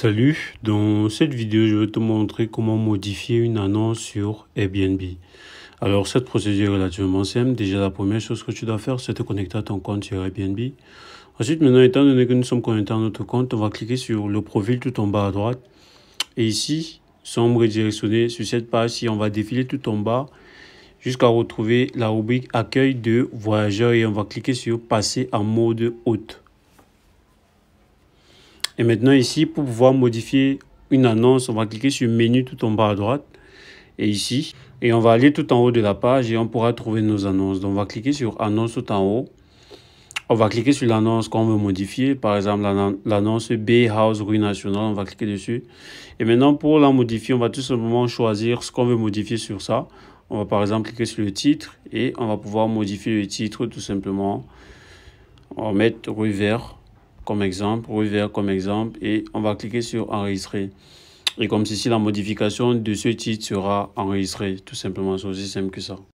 Salut, dans cette vidéo je vais te montrer comment modifier une annonce sur Airbnb. Alors cette procédure est relativement simple, déjà la première chose que tu dois faire c'est te connecter à ton compte sur Airbnb. Ensuite maintenant étant donné que nous sommes connectés à notre compte, on va cliquer sur le profil tout en bas à droite. Et ici, sans rediriger sur cette page si on va défiler tout en bas jusqu'à retrouver la rubrique accueil de voyageurs et on va cliquer sur passer en mode hôte. Et maintenant ici, pour pouvoir modifier une annonce, on va cliquer sur menu tout en bas à droite. Et ici, et on va aller tout en haut de la page et on pourra trouver nos annonces. Donc on va cliquer sur annonce tout en haut. On va cliquer sur l'annonce qu'on veut modifier. Par exemple, l'annonce Bay House Rue Nationale. On va cliquer dessus. Et maintenant, pour la modifier, on va tout simplement choisir ce qu'on veut modifier sur ça. On va par exemple cliquer sur le titre et on va pouvoir modifier le titre tout simplement. On va mettre rue vert comme exemple, revers comme exemple, et on va cliquer sur enregistrer. Et comme ceci, la modification de ce titre sera enregistrée, tout simplement, c'est aussi simple que ça.